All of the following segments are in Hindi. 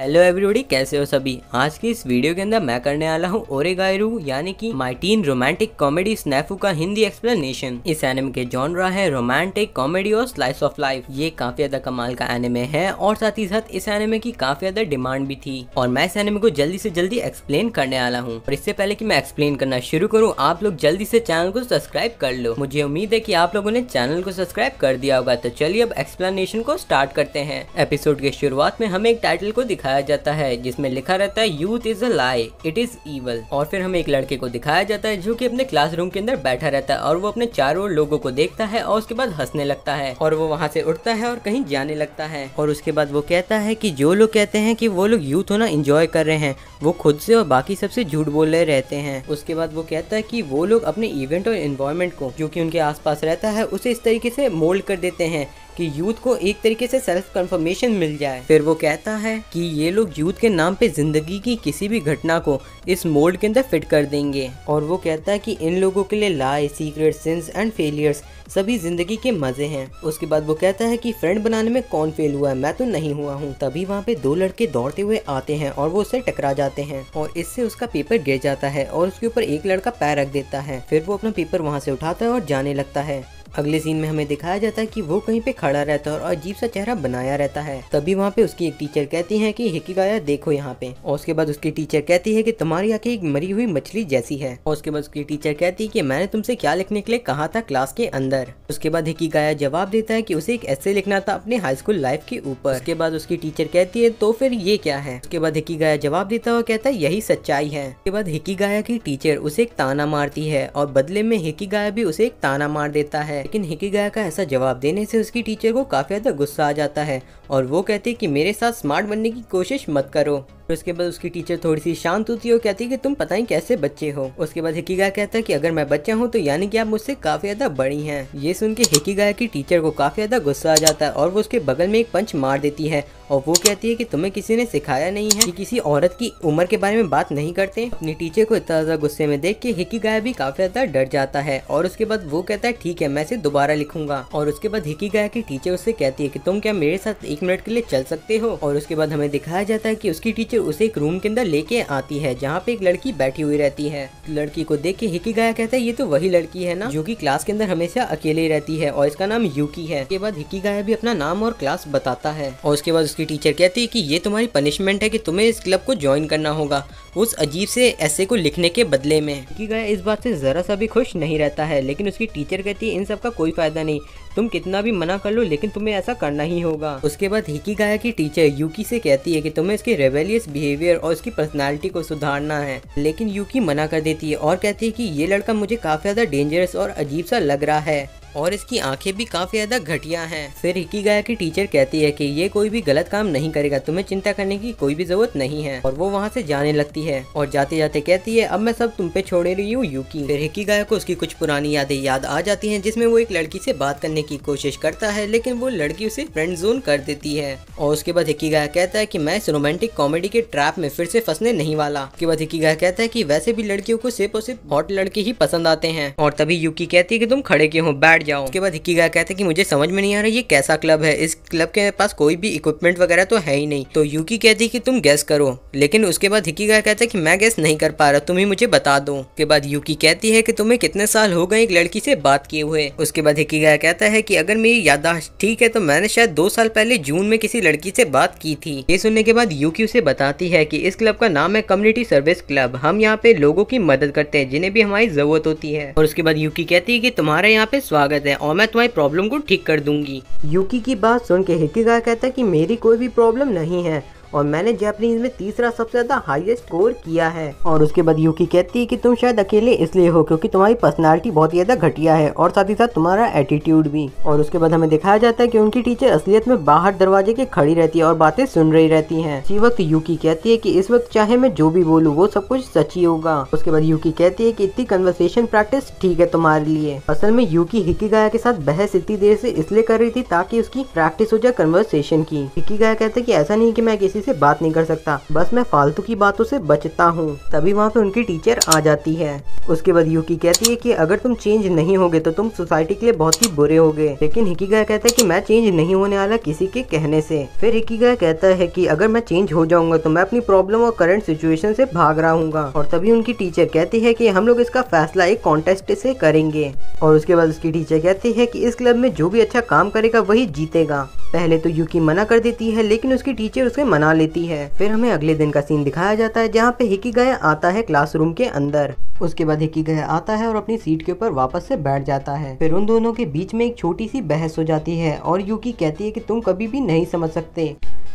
हेलो एवरीबॉडी कैसे हो सभी आज की इस वीडियो के अंदर मैं करने वाला हूँ गायरू यानी कि माइटीन रोमांटिक कॉमेडी स्नैफू का हिंदी एक्सप्लेनेशन इस एनिमे के जॉनरा है रोमांटिक कॉमेडी और स्लाइस ऑफ लाइफ ये काफी ज्यादा कमाल का एनिमे है और साथ ही साथ इस एनिमे की काफी ज्यादा डिमांड भी थी और मैं इस एनिमे को जल्दी से जल्दी एक्सप्लेन करने वाला हूँ और इससे पहले की मैं एक्सप्लेन करना शुरू करूँ आप लोग जल्दी से चैनल को सब्सक्राइब कर लो मुझे उम्मीद है की आप लोगों ने चैनल को सब्सक्राइब कर दिया होगा तो चलिए अब एक्सप्लेनेशन को स्टार्ट करते हैं एपिसोड के शुरुआत में हमें एक टाइटल को दिखा दिखाया जाता है जिसमें लिखा रहता है youth is a lie it is evil और फिर हमें एक लड़के को दिखाया जाता है जो की अपने क्लासरूम के अंदर बैठा रहता है और वो अपने चारों लोगों को देखता है और उसके बाद हंसने लगता है और वो वहाँ से उठता है और कहीं जाने लगता है और उसके बाद वो कहता है की जो लोग कहते हैं की वो लोग यूथ होना इंजॉय कर रहे हैं वो खुद से और बाकी सबसे झूठ बोल रहे रहते हैं उसके बाद वो कहता है की वो लोग अपने इवेंट और इन्वायरमेंट को जो की उनके आस रहता है उसे इस तरीके से मोल्ड कर देते हैं कि यूथ को एक तरीके से सेल्फ कंफर्मेशन मिल जाए फिर वो कहता है कि ये लोग यूथ के नाम पे जिंदगी की किसी भी घटना को इस मोल्ड के अंदर फिट कर देंगे और वो कहता है कि इन लोगों के लिए लाए सीक्रेट सिंस एंड फेलियर्स सभी जिंदगी के मजे हैं उसके बाद वो कहता है कि फ्रेंड बनाने में कौन फेल हुआ है मैं तो नहीं हुआ हूँ तभी वहाँ पे दो लड़के दौड़ते हुए आते हैं और वो उसे टकरा जाते हैं और इससे उसका पेपर गिर जाता है और उसके ऊपर एक लड़का पैर रख देता है फिर वो अपना पेपर वहाँ से उठाता है और जाने लगता है अगले सीन में हमें दिखाया जाता है कि वो कहीं पे खड़ा रहता है और अजीब सा चेहरा बनाया रहता है तभी वहाँ पे उसकी एक टीचर कहती है की हिकिगाया देखो यहाँ पे और उसके बाद उसकी टीचर कहती है की तुम्हारी आँखें एक मरी हुई मछली जैसी है और उसके बाद उसकी टीचर कहती है की मैंने तुमसे क्या लिखने के लिए कहा था क्लास के अंदर उसके बाद हिकिगाया जवाब देता है की उसे एक ऐसे लिखना था अपने हाई स्कूल लाइफ के ऊपर उसके बाद उसकी टीचर कहती है तो फिर ये क्या है उसके बाद हिकी गाया जवाब देता और कहता है यही सच्चाई है उसके बाद हिकी गाया की टीचर उसे एक ताना मारती है और बदले में हिकी गाया भी उसे एक ताना मार देता है लेकिन गाय का ऐसा जवाब देने से उसकी टीचर को काफ़ी ज़्यादा गुस्सा आ जाता है और वो कहती है कि मेरे साथ स्मार्ट बनने की कोशिश मत करो उसके बाद उसकी टीचर थोड़ी सी शांत होती है और कहती है कि तुम पता ही कैसे बच्चे हो उसके बाद हिकीगा कहता है कि अगर मैं बच्चा हूँ तो यानी कि आप मुझसे काफी ज्यादा बड़ी हैं ये सुन के हिकीगा की टीचर को काफी ज्यादा गुस्सा आ जाता है और वो उसके बगल में एक पंच मार देती है और वो कहती है कि तुम्हें किसी ने सिखाया नहीं है कि किसी औरत की उम्र के बारे में बात नहीं करते अपनी टीचर को इतना ज्यादा गुस्से में देख के हिकी गाय भी काफी ज्यादा डर जाता है और उसके बाद वो कहता है ठीक है मैं इसे दोबारा लिखूंगा और उसके बाद हिकी गाय की टीचर उससे कहती है की तुम क्या मेरे साथ एक मिनट के लिए चल सकते हो और उसके बाद हमें दिखाया जाता है की उसकी टीचर फिर उसे एक रूम के अंदर लेके आती है जहाँ पे एक लड़की बैठी हुई रहती है लड़की को देख के गाया कहता है ये तो वही लड़की है ना जो की क्लास के अंदर हमेशा अकेले रहती है और इसका नाम यूकी है उसके बाद गाया भी अपना नाम और क्लास बताता है और उसके बाद उसकी टीचर कहती है की ये तुम्हारी पनिशमेंट है की तुम्हें इस क्लब को ज्वाइन करना होगा उस अजीब से ऐसे को लिखने के बदले में गाया इस बात से जरा सा भी खुश नहीं रहता है लेकिन उसकी टीचर कहती है इन सब का कोई फायदा नहीं तुम कितना भी मना कर लो लेकिन तुम्हें ऐसा करना ही होगा उसके बाद हिकी गाया की टीचर यूकी से कहती है कि तुम्हें इसके रेवेलियस इस बिहेवियर और उसकी पर्सनैलिटी को सुधारना है लेकिन यूकी मना कर देती है और कहती है कि ये लड़का मुझे काफ़ी ज़्यादा डेंजरस और अजीब सा लग रहा है और इसकी आंखें भी काफी ज्यादा घटिया हैं। फिर हिकी हिकीगाया की टीचर कहती है कि ये कोई भी गलत काम नहीं करेगा तुम्हें चिंता करने की कोई भी जरूरत नहीं है और वो वहाँ से जाने लगती है और जाते जाते कहती है अब मैं सब तुम पे छोड़े रही हूँ यूकी फिर गाय को उसकी कुछ पुरानी यादें याद आ जाती है जिसमे वो एक लड़की से बात करने की कोशिश करता है लेकिन वो लड़की उसे फ्रेंड जोन कर देती है और उसके बाद हिकी गाय कहता है की मैं इस रोमांटिक कॉमेडी के ट्रैप में फिर से फंसने नहीं वाला उसके बाद हिकी गाय कहता है की वैसे भी लड़कियों को सिर्फ और सिर्फ हॉट लड़के ही पसंद आते हैं और तभी यूकी कहती है की तुम खड़े क्यों हो बैठ जाओ उसके बाद हिकी गाय कहते हैं कि मुझे समझ में नहीं आ रहा ये कैसा क्लब है इस क्लब के पास कोई भी इक्विपमेंट वगैरह तो है ही नहीं तो यूकी कहती है कि तुम गैस करो लेकिन उसके बाद हिकी गाय कहते हैं कि मैं गैस नहीं कर पा रहा तुम ही मुझे बता दो उसके बाद यूकी कहती है की तुम्हें कितने साल हो गए एक लड़की से बात किए हुए उसके बाद हिकी गाय कहता है की अगर मेरी यादाश्त ठीक है तो मैंने शायद दो साल पहले जून में किसी लड़की से बात की थी ये सुनने के बाद यूकी उसे बताती है की इस क्लब का नाम है कम्युनिटी सर्विस क्लब हम यहाँ पे लोगों की मदद करते हैं जिन्हें भी हमारी जरूरत होती है और उसके बाद यूकी कहती है कि तुम्हारे यहाँ पे स्वागत स्वागत है और मैं तुम्हारी प्रॉब्लम को ठीक कर दूंगी यूकी की बात सुन के हिकी कहता है की मेरी कोई भी प्रॉब्लम नहीं है और मैंने जैपनीज में तीसरा सबसे ज्यादा हाईएस्ट स्कोर किया है और उसके बाद यूकी कहती है कि तुम शायद अकेले इसलिए हो क्योंकि तुम्हारी पर्सनालिटी बहुत ही ज्यादा घटिया है और साथ ही साथ तुम्हारा एटीट्यूड भी और उसके बाद हमें दिखाया जाता है की उनकी टीचर असलियत में बाहर दरवाजे के खड़ी रहती है और बातें सुन रही रहती है इसी वक्त यूकी कहती है की इस वक्त चाहे मैं जो भी बोलू वो सब कुछ सच ही होगा उसके बाद यूकी कहती है की इतनी कन्वर्सेशन प्रैक्टिस ठीक है तुम्हारे लिए असल में यूकी हिकी गाय के साथ बहस इतनी देर से इसलिए कर रही थी ताकि उसकी प्रैक्टिस हो जाए कन्वर्सेशन की गाय कहते हैं कि ऐसा नहीं कि मैं किसी से बात नहीं कर सकता बस मैं फालतू की बातों से बचता हूँ तभी वहाँ पे उनकी टीचर आ जाती है उसके बाद युकी कहती है कि अगर तुम चेंज नहीं होगे तो तुम सोसाइटी के लिए बहुत ही बुरे गए लेकिन हिकीगा कहता है कि मैं चेंज नहीं होने वाला किसी के कहने से फिर हिकीगा कहता है कि अगर मैं चेंज हो जाऊंगा तो मैं अपनी प्रॉब्लम और करंट सिचुएशन से भाग रहा हूँ और तभी उनकी टीचर कहती है कि हम लोग इसका फैसला एक कॉन्टेस्ट से करेंगे और उसके बाद उसकी टीचर कहती है कि इस क्लब में जो भी अच्छा काम करेगा वही जीतेगा पहले तो यूकी मना कर देती है लेकिन उसकी टीचर उसे मना लेती है फिर हमें अगले दिन का सीन दिखाया जाता है जहाँ पे गया आता है क्लासरूम के अंदर उसके बाद गया आता है और अपनी सीट के ऊपर वापस से बैठ जाता है फिर उन दोनों के बीच में एक छोटी सी बहस हो जाती है और यूकी कहती है कि तुम कभी भी नहीं समझ सकते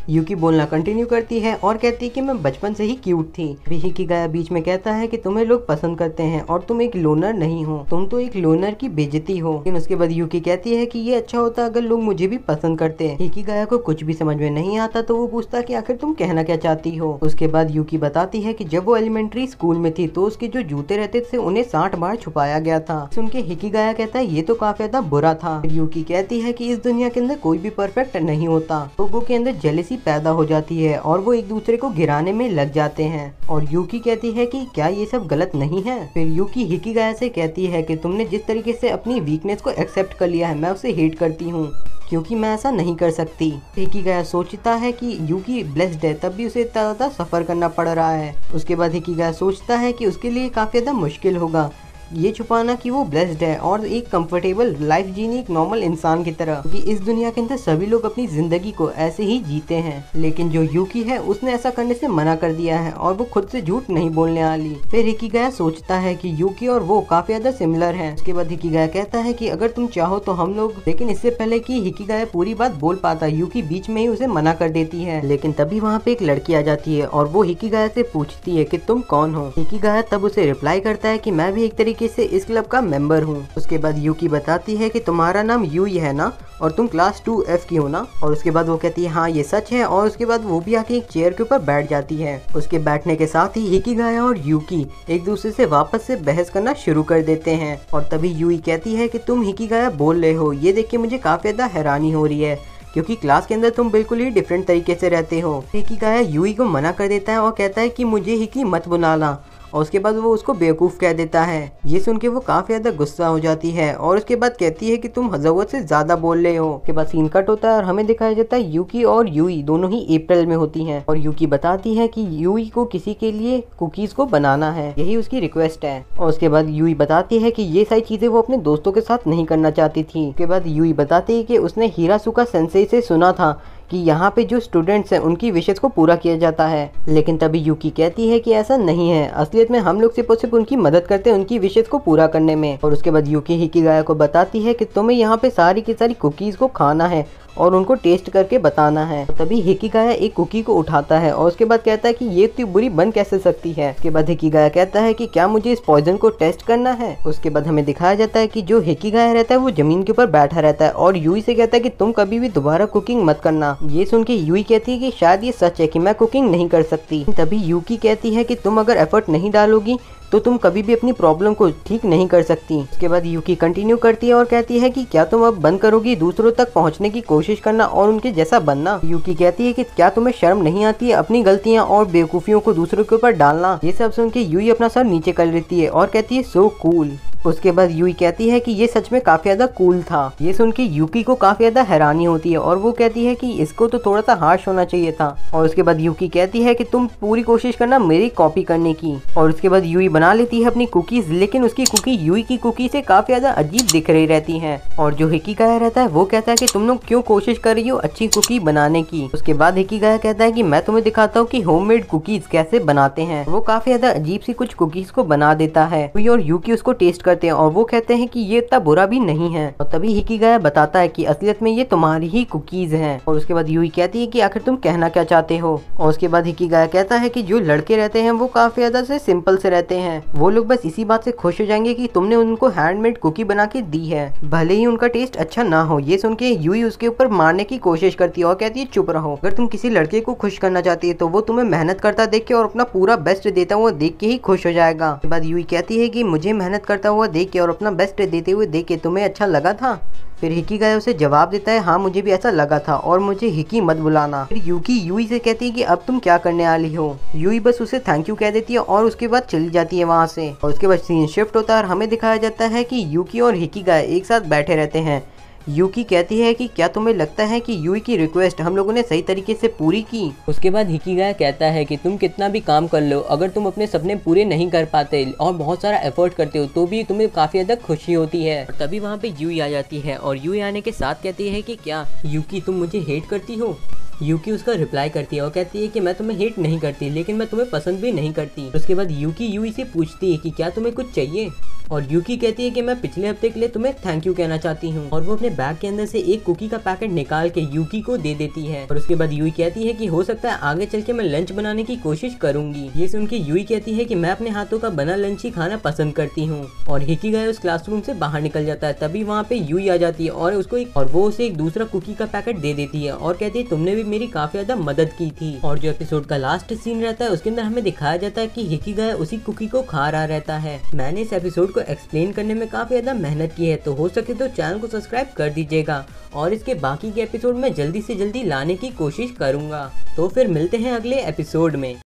यूकी बोलना कंटिन्यू करती है और कहती है कि मैं बचपन से ही क्यूट थी बिही की गाय बीच में कहता है कि तुम्हें लोग पसंद करते हैं और तुम एक लोनर नहीं हो तुम तो एक लोनर की बेजती हो लेकिन उसके बाद यूकी कहती है कि ये अच्छा होता अगर लोग मुझे भी पसंद करते हिकी गाय को कुछ भी समझ में नहीं आता तो वो पूछता की आखिर तुम कहना क्या चाहती हो उसके बाद यूकी बताती है की जब वो एलिमेंट्री स्कूल में थी तो उसके जो जूते रहते थे उन्हें साठ बार छुपाया गया था सुन के हिकी गया कहता है ये तो काफी ज्यादा बुरा था यूकी कहती है की इस दुनिया के अंदर कोई भी परफेक्ट नहीं होता लोगों के अंदर जले पहले से पैदा हो जाती है और वो एक दूसरे को गिराने में लग जाते हैं और यूकी कहती है कि क्या ये सब गलत नहीं है फिर यूकी हिकीगाया से कहती है कि तुमने जिस तरीके से अपनी वीकनेस को एक्सेप्ट कर लिया है मैं उसे हेट करती हूँ क्योंकि मैं ऐसा नहीं कर सकती हिकीगाया सोचता है कि यूकी ब्लेस्ड है तब भी उसे इतना ज़्यादा सफ़र करना पड़ रहा है उसके बाद हिकीगाया सोचता है कि उसके लिए काफ़ी ज़्यादा मुश्किल होगा ये छुपाना कि वो ब्लेस्ड है और एक कंफर्टेबल लाइफ जीनी एक नॉर्मल इंसान की तरह क्योंकि इस दुनिया के अंदर सभी लोग अपनी जिंदगी को ऐसे ही जीते हैं लेकिन जो यूकी है उसने ऐसा करने से मना कर दिया है और वो खुद से झूठ नहीं बोलने वाली फिर हिकी गया सोचता है की यूकी और वो काफी ज्यादा सिमिलर है उसके बाद हिकी गया कहता है की अगर तुम चाहो तो हम लोग लेकिन इससे पहले की हिकी गया पूरी बात बोल पाता यूकी बीच में ही उसे मना कर देती है लेकिन तभी वहाँ पे एक लड़की आ जाती है और वो हिकी गया से पूछती है की तुम कौन हो गया तब उसे रिप्लाई करता है की मैं भी एक तरीके तरीके से इस क्लब का मेंबर हूँ उसके बाद यू की बताती है कि तुम्हारा नाम यू ही है ना और तुम क्लास टू एफ की हो ना और उसके बाद वो कहती है हाँ ये सच है और उसके बाद वो भी आके एक चेयर के ऊपर बैठ जाती है उसके बैठने के साथ ही हिकी गाया और यूकी एक दूसरे से वापस से बहस करना शुरू कर देते हैं और तभी ही कहती है कि तुम हिकी गाया बोल रहे हो ये देख के मुझे काफी ज्यादा हैरानी हो रही है क्योंकि क्लास के अंदर तुम बिल्कुल ही डिफरेंट तरीके से रहते हो हिकी गाया यू को मना कर देता है और कहता है कि मुझे हिकी मत बुलाना और उसके बाद वो उसको बेवकूफ़ कह देता है ये सुन के वो काफ़ी ज़्यादा गुस्सा हो जाती है और उसके बाद कहती है कि तुम हजरत से ज़्यादा बोल रहे हो उसके बाद सीन कट होता है और हमें दिखाया जाता है यूकी और यूई दोनों ही अप्रैल में होती है और यूकी बताती है की यूई को किसी के लिए कुकीज़ को बनाना है यही उसकी रिक्वेस्ट है और उसके बाद यूई बताती है कि ये सारी चीज़ें वो अपने दोस्तों के साथ नहीं करना चाहती थी उसके बाद यूई बताती है कि उसने हीरा सुखा सेंसई से सुना था कि यहाँ पे जो स्टूडेंट्स हैं उनकी विशेष को पूरा किया जाता है लेकिन तभी यूकी कहती है कि ऐसा नहीं है असलियत में हम लोग सिर्फ और सिर्फ उनकी मदद करते हैं उनकी विशेष को पूरा करने में और उसके बाद यूकी ही की गाय को बताती है कि तुम्हें यहाँ पे सारी की सारी कुकीज़ को खाना है और उनको टेस्ट करके बताना है तभी गाया एक कुकी को उठाता है और उसके बाद कहता है कि ये इतनी बुरी बन कैसे सकती है उसके बाद गाया कहता है कि क्या मुझे इस पॉइजन को टेस्ट करना है उसके बाद हमें दिखाया जाता है कि जो गाया रहता है वो जमीन के ऊपर बैठा रहता है और यूई से कहता है की तुम कभी भी दोबारा कुकिंग मत करना ये सुन के यूई कहती है की शायद ये सच है की मैं कुकिंग नहीं कर सकती तभी यूकी कहती है की तुम अगर एफर्ट नहीं डालोगी तो तुम कभी भी अपनी प्रॉब्लम को ठीक नहीं कर सकती उसके बाद यूकी कंटिन्यू करती है और कहती है कि क्या तुम अब बंद करोगी दूसरों तक पहुंचने की कोशिश करना और उनके जैसा बनना यूकी कहती है कि क्या तुम्हें शर्म नहीं आती है अपनी गलतियां और बेवकूफियों को दूसरों के ऊपर डालना ये सब सुन के यू अपना सर नीचे कर लेती है और कहती है सो कूल cool. उसके बाद यू कहती है कि ये सच में काफी ज्यादा कूल था ये सुन के यूकी को काफी ज्यादा हैरानी होती है और वो कहती है कि इसको तो थोड़ा सा हार्श होना चाहिए था और उसके बाद यूकी कहती है कि तुम पूरी कोशिश करना मेरी कॉपी करने की और उसके बाद यूई बना लेती है अपनी कुकीज लेकिन उसकी कुकी यूई की कुकी से काफी ज्यादा अजीब दिख रही रहती है और जो हिकी गाया रहता है वो कहता है की तुम लोग क्यों कोशिश कर रही हो अच्छी कुकी बनाने की उसके बाद हिकी गाया कहता है की मैं तुम्हें दिखाता हूँ की होम कुकीज कैसे बनाते हैं वो काफी ज्यादा अजीब सी कुछ कुकीज को बना देता है और यूकी उसको टेस्ट करते हैं और वो कहते हैं कि ये इतना बुरा भी नहीं है और तभी गया बताता है कि असलियत में ये तुम्हारी ही कुकीज हैं और उसके बाद यू कहती है कि आखिर तुम कहना क्या चाहते हो और उसके बाद हिकी गया कहता है कि जो लड़के रहते हैं वो काफी ज्यादा से सिंपल से रहते हैं वो लोग बस इसी बात से खुश हो जाएंगे कि तुमने उनको हैंडमेड कुकी बना के दी है भले ही उनका टेस्ट अच्छा ना हो ये सुन के ही उसके ऊपर मारने की कोशिश करती है और कहती है चुप रहो अगर तुम किसी लड़के को खुश करना चाहती है तो वो तुम्हें मेहनत करता देख के और अपना पूरा बेस्ट देता हुआ देख के ही खुश हो जाएगा बाद यू कहती है की मुझे मेहनत करता हुआ हुआ देख के और अपना बेस्ट देते हुए देख के तुम्हें अच्छा लगा था फिर हिकी का उसे जवाब देता है हाँ मुझे भी ऐसा लगा था और मुझे हिकी मत बुलाना फिर यूकी यूई से कहती है कि अब तुम क्या करने वाली हो यूई बस उसे थैंक यू कह देती है और उसके बाद चली जाती है वहाँ से और उसके बाद सीन शिफ्ट होता है और हमें दिखाया जाता है कि यूकी और हिकी गाय एक साथ बैठे रहते हैं यूकी कहती है कि क्या तुम्हें लगता है कि यूई की रिक्वेस्ट हम लोगों ने सही तरीके से पूरी की उसके बाद हिकीगा कहता है कि तुम कितना भी काम कर लो अगर तुम अपने सपने पूरे नहीं कर पाते और बहुत सारा एफर्ट करते हो तो भी तुम्हें काफ़ी ज़्यादा खुशी होती है और तभी वहाँ पे यूई आ जाती है और यूई आने के साथ कहती है की क्या यूकी तुम मुझे हेट करती हो यूकी उसका रिप्लाई करती है और कहती है कि मैं तुम्हें हेट नहीं करती लेकिन मैं तुम्हें पसंद भी नहीं करती उसके बाद यूकी यूई से पूछती है कि क्या तुम्हें कुछ चाहिए और यूकी कहती है कि मैं पिछले हफ्ते के लिए तुम्हें थैंक यू कहना चाहती हूँ और वो अपने बैग के अंदर से एक कुकी का पैकेट निकाल के यूकी को दे देती है और उसके बाद यूई कहती है कि हो सकता है आगे चल के मैं लंच बनाने की कोशिश करूंगी ये सुन के यूई कहती है कि मैं अपने हाथों का बना लंच ही खाना पसंद करती हूँ और हिकी गाय उस क्लासरूम से बाहर निकल जाता है तभी वहाँ पे यूई आ जाती है और उसको एक और वो उसे एक दूसरा कुकी का पैकेट दे देती है और कहती है तुमने भी मेरी काफी ज्यादा मदद की थी और जो एपिसोड का लास्ट सीन रहता है उसके अंदर हमें दिखाया जाता है की हिकी गाय उसी कुकी को खा रहा रहता है मैंने इस एपिसोड को एक्सप्लेन करने में काफ़ी ज़्यादा मेहनत की है तो हो सके तो चैनल को सब्सक्राइब कर दीजिएगा और इसके बाकी के एपिसोड में जल्दी से जल्दी लाने की कोशिश करूँगा तो फिर मिलते हैं अगले एपिसोड में